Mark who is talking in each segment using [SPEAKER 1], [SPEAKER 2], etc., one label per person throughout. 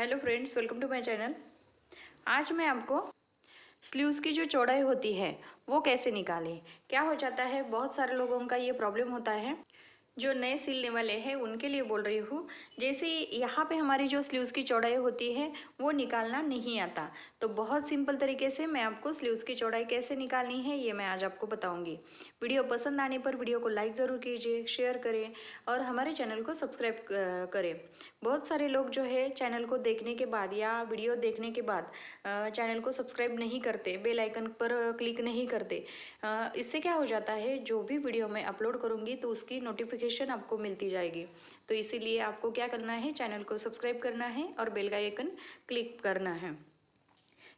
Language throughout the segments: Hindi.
[SPEAKER 1] hello friends welcome to my channel आज मैं आपको स्लीव्स की जो चौड़ाई होती है वो कैसे निकालें क्या हो जाता है बहुत सारे लोगों का ये प्रॉब्लम होता है जो नए सिलने वाले हैं उनके लिए बोल रही हूँ जैसे यहाँ पे हमारी जो स्लीव्स की चौड़ाई होती है वो निकालना नहीं आता तो बहुत सिंपल तरीके से मैं आपको स्लीव्स की चौड़ाई कैसे निकालनी है ये मैं आज आपको बताऊँगी वीडियो पसंद आने पर वीडियो को लाइक ज़रूर कीजिए शेयर करें और हमारे चैनल को सब्सक्राइब करें बहुत सारे लोग जो है चैनल को देखने के बाद या वीडियो देखने के बाद चैनल को सब्सक्राइब नहीं करते बेलाइकन पर क्लिक नहीं करते इससे क्या हो जाता है जो भी वीडियो मैं अपलोड करूँगी तो उसकी नोटिफिकेशन नोटिफिकेशन आपको मिलती जाएगी तो इसीलिए आपको क्या करना है चैनल को सब्सक्राइब करना है और बेल का आइकन क्लिक करना है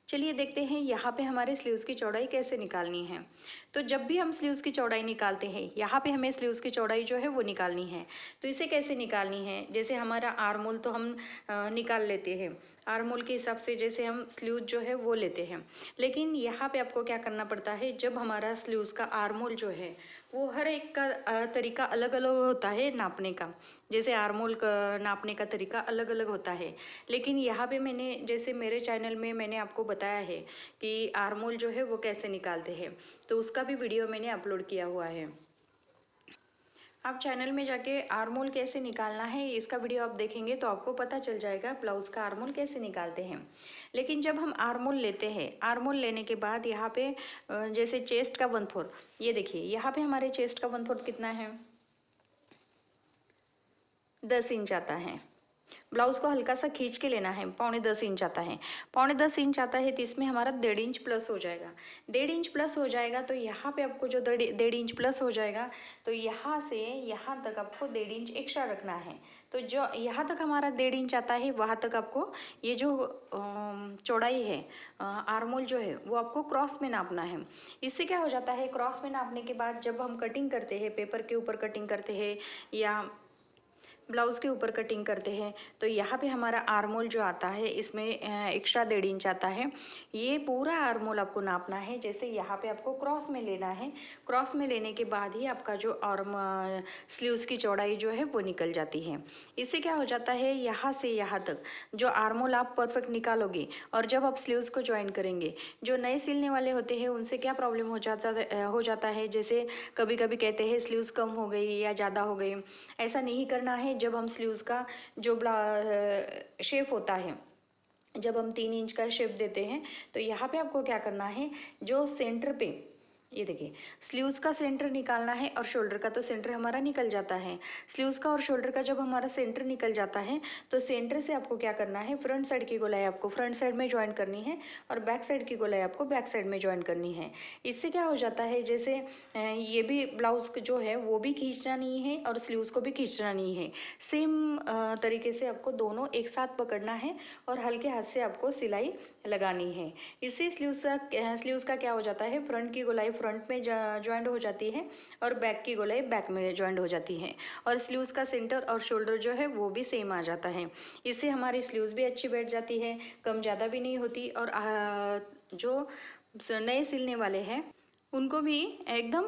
[SPEAKER 1] चलिए देखते हैं यहाँ पे हमारे स्लीव्स की चौड़ाई कैसे निकालनी है तो जब भी हम स्लीव्स की चौड़ाई निकालते हैं यहाँ पे हमें स्लीव्स की चौड़ाई जो है वो निकालनी है तो इसे कैसे निकालनी है जैसे हमारा आरमोल तो हम निकाल लेते हैं आर्मोल के हिसाब से जैसे हम स्ल्यूज जो है वो लेते हैं लेकिन यहाँ पे आपको क्या करना पड़ता है जब हमारा स्ल्यूज़ का आर्मोल जो है वो हर एक का तरीका अलग अलग होता है नापने का जैसे आर्मोल का नापने का तरीका अलग अलग होता है लेकिन यहाँ पे मैंने जैसे मेरे चैनल में मैंने आपको बताया है कि आर्मोल जो है वो कैसे निकालते हैं तो उसका भी वीडियो मैंने अपलोड किया हुआ है आप चैनल में जाके आरमोल कैसे निकालना है इसका वीडियो आप देखेंगे तो आपको पता चल जाएगा ब्लाउज़ का आरमोल कैसे निकालते हैं लेकिन जब हम आरमोल लेते हैं आरमोल लेने के बाद यहाँ पे जैसे चेस्ट का वन फोर्थ ये देखिए यहाँ पे हमारे चेस्ट का वन फोर्थ कितना है दस इंच आता है ब्लाउज को हल्का सा खींच के लेना है पौने दस इंच आता है पौने दस इंच आता है तो इसमें हमारा डेढ़ इंच प्लस हो जाएगा डेढ़ इंच प्लस हो जाएगा तो यहाँ पे आपको जो डेढ़ इंच प्लस हो जाएगा तो यहाँ से यहाँ तक आपको डेढ़ इंच एक्स्ट्रा रखना है तो जो यहाँ तक हमारा डेढ़ इंच आता है वहाँ तक आपको ये जो चौड़ाई है आर्मोल जो है वो आपको क्रॉस में नापना है इससे क्या हो जाता है क्रॉस में नापने के बाद जब हम कटिंग करते हैं पेपर के ऊपर कटिंग करते हैं या ब्लाउज़ के ऊपर कटिंग करते हैं तो यहाँ पे हमारा आरमोल जो आता है इसमें एक्स्ट्रा डेढ़ इंच आता है ये पूरा आरमोल आपको नापना है जैसे यहाँ पे आपको क्रॉस में लेना है क्रॉस में लेने के बाद ही आपका जो आर्म स्लीव्स की चौड़ाई जो है वो निकल जाती है इससे क्या हो जाता है यहाँ से यहाँ तक जो आर्मोल आप परफेक्ट निकालोगे और जब आप स्लीव्स को ज्वाइन करेंगे जो नए सिलने वाले होते हैं उनसे क्या प्रॉब्लम हो जाता हो जाता है जैसे कभी कभी कहते हैं स्लीव्स कम हो गई या ज़्यादा हो गई ऐसा नहीं करना है जब हम स्लीव्स का जो शेप होता है जब हम तीन इंच का शेप देते हैं तो यहाँ पे आपको क्या करना है जो सेंटर पे ये देखिए स्लीव्स का सेंटर निकालना है और शोल्डर का तो सेंटर हमारा निकल जाता है स्लीव्स का और शोल्डर का जब हमारा सेंटर निकल जाता है तो सेंटर से आपको क्या करना है फ्रंट साइड की गोलाई आपको फ्रंट साइड में ज्वाइन करनी है और बैक साइड की गोलाई आपको बैक साइड में ज्वाइन करनी है इससे क्या हो जाता है जैसे ये भी ब्लाउज़ जो है वो भी खींचना नहीं है और स्लीव्स को भी खींचना नहीं है सेम तरीके से आपको दोनों एक साथ पकड़ना है और हल्के हाथ से आपको सिलाई लगानी है इससे स्लीव्स का स्लीव्स का क्या हो जाता है फ्रंट की गोलाई फ्रंट में ज्वाइंट हो जाती है और बैक की गोलाई बैक में ज्वाइंट हो जाती है और स्ल्यूज़ का सेंटर और शोल्डर जो है वो भी सेम आ जाता है इससे हमारी स्ल्यूज़ भी अच्छी बैठ जाती है कम ज़्यादा भी नहीं होती और जो नए सिलने वाले हैं उनको भी एकदम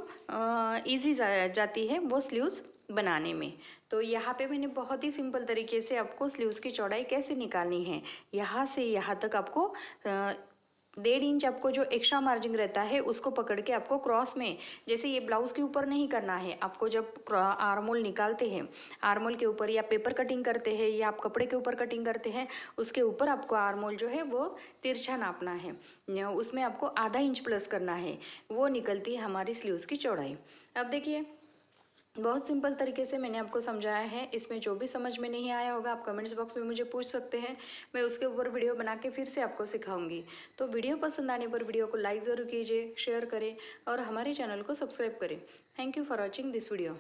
[SPEAKER 1] इजी जा, जाती है वो स्ल्यूज़ बनाने में तो यहाँ पे मैंने बहुत ही सिंपल तरीके से आपको स्लीव्स की चौड़ाई कैसे निकालनी है यहाँ से यहाँ तक आपको डेढ़ इंच आपको जो एक्स्ट्रा मार्जिन रहता है उसको पकड़ के आपको क्रॉस में जैसे ये ब्लाउज़ के ऊपर नहीं करना है आपको जब आर्मोल निकालते हैं आर्मोल के ऊपर या पेपर कटिंग करते हैं या आप कपड़े के ऊपर कटिंग करते हैं उसके ऊपर आपको आर्मोल जो है वो तिरछा नापना है उसमें आपको आधा इंच प्लस करना है वो निकलती है हमारी स्लीव्स की चौड़ाई अब देखिए बहुत सिंपल तरीके से मैंने आपको समझाया है इसमें जो भी समझ में नहीं आया होगा आप कमेंट्स बॉक्स में मुझे पूछ सकते हैं मैं उसके ऊपर वीडियो बना के फिर से आपको सिखाऊंगी तो वीडियो पसंद आने पर वीडियो को लाइक ज़रूर कीजिए शेयर करें और हमारे चैनल को सब्सक्राइब करें thank you for watching this video